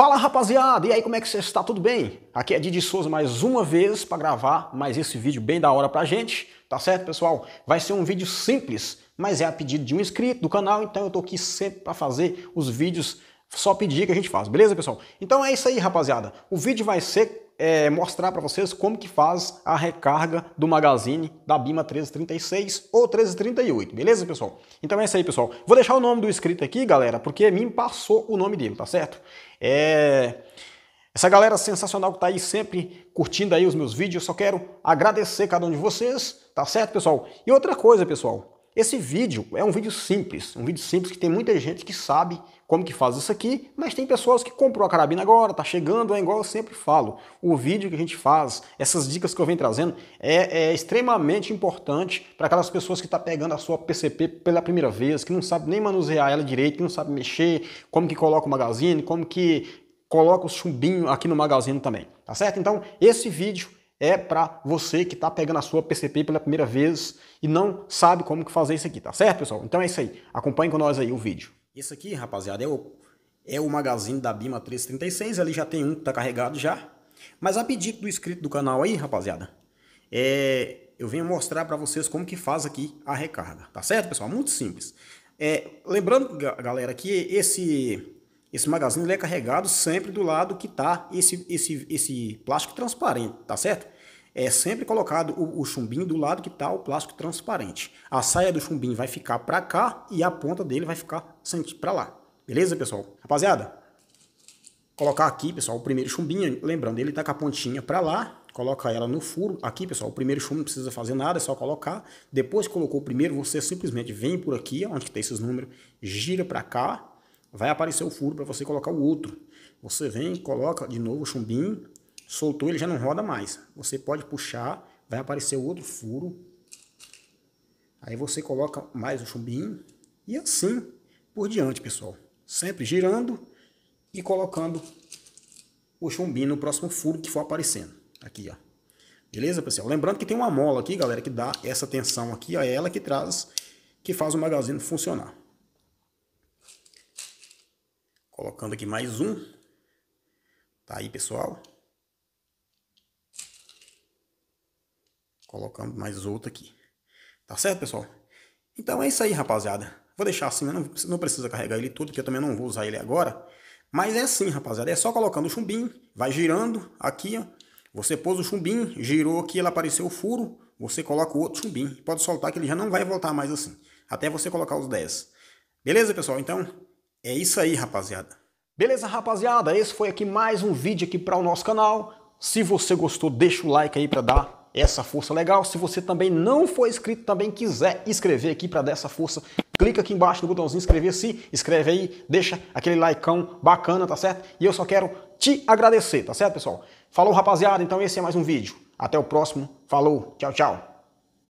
Fala rapaziada, e aí como é que você está? Tudo bem? Aqui é Didi Souza mais uma vez para gravar mais esse vídeo bem da hora pra gente, tá certo pessoal? Vai ser um vídeo simples, mas é a pedido de um inscrito do canal, então eu tô aqui sempre para fazer os vídeos só pedir que a gente faz, beleza, pessoal? Então é isso aí, rapaziada. O vídeo vai ser é, mostrar para vocês como que faz a recarga do magazine da Bima 1336 ou 1338, beleza, pessoal? Então é isso aí, pessoal. Vou deixar o nome do inscrito aqui, galera, porque me passou o nome dele, tá certo? É... Essa galera sensacional que tá aí sempre curtindo aí os meus vídeos, eu só quero agradecer cada um de vocês, tá certo, pessoal? E outra coisa, pessoal, esse vídeo é um vídeo simples, um vídeo simples que tem muita gente que sabe como que faz isso aqui, mas tem pessoas que comprou a carabina agora, tá chegando, é igual eu sempre falo. O vídeo que a gente faz, essas dicas que eu venho trazendo, é, é extremamente importante para aquelas pessoas que estão tá pegando a sua PCP pela primeira vez, que não sabe nem manusear ela direito, que não sabe mexer, como que coloca o magazine, como que coloca o chumbinho aqui no magazine também, tá certo? Então, esse vídeo é para você que está pegando a sua PCP pela primeira vez e não sabe como fazer isso aqui, tá certo, pessoal? Então é isso aí. Acompanhe com nós aí o vídeo. Isso aqui, rapaziada, é o, é o magazine da Bima 336. Ali já tem um que tá carregado já. Mas a pedido do inscrito do canal aí, rapaziada, é, eu venho mostrar para vocês como que faz aqui a recarga, tá certo, pessoal? Muito simples. É, lembrando, galera, que esse esse magazine ele é carregado sempre do lado que está esse, esse, esse plástico transparente, tá certo? É sempre colocado o, o chumbinho do lado que está o plástico transparente. A saia do chumbinho vai ficar para cá e a ponta dele vai ficar para lá. Beleza, pessoal? Rapaziada, colocar aqui, pessoal, o primeiro chumbinho, lembrando, ele tá com a pontinha para lá, coloca ela no furo. Aqui, pessoal, o primeiro chumbo não precisa fazer nada, é só colocar. Depois que colocou o primeiro, você simplesmente vem por aqui, onde que tem tá esses números, gira para cá, vai aparecer o furo para você colocar o outro. Você vem, coloca de novo o chumbinho, soltou, ele já não roda mais. Você pode puxar, vai aparecer o outro furo. Aí você coloca mais o chumbinho e assim por diante, pessoal. Sempre girando e colocando o chumbinho no próximo furo que for aparecendo. Aqui, ó. Beleza, pessoal? Lembrando que tem uma mola aqui, galera, que dá essa tensão aqui, ó, é ela que traz, que faz o magazine funcionar. Colocando aqui mais um. Tá aí, pessoal. Colocando mais outro aqui. Tá certo, pessoal? Então é isso aí, rapaziada. Vou deixar assim, não, não precisa carregar ele todo, que eu também não vou usar ele agora. Mas é assim, rapaziada. É só colocando o chumbinho, vai girando aqui, ó. Você pôs o chumbinho, girou aqui, ele apareceu o furo, você coloca o outro chumbinho. Pode soltar que ele já não vai voltar mais assim. Até você colocar os 10. Beleza, pessoal? Então, é isso aí, rapaziada. Beleza, rapaziada? Esse foi aqui mais um vídeo aqui para o nosso canal. Se você gostou, deixa o like aí para dar essa força legal. Se você também não for inscrito, também quiser inscrever aqui para dar essa força, clica aqui embaixo no botãozinho inscrever-se, escreve aí, deixa aquele likeão bacana, tá certo? E eu só quero te agradecer, tá certo, pessoal? Falou, rapaziada. Então esse é mais um vídeo. Até o próximo. Falou. Tchau, tchau.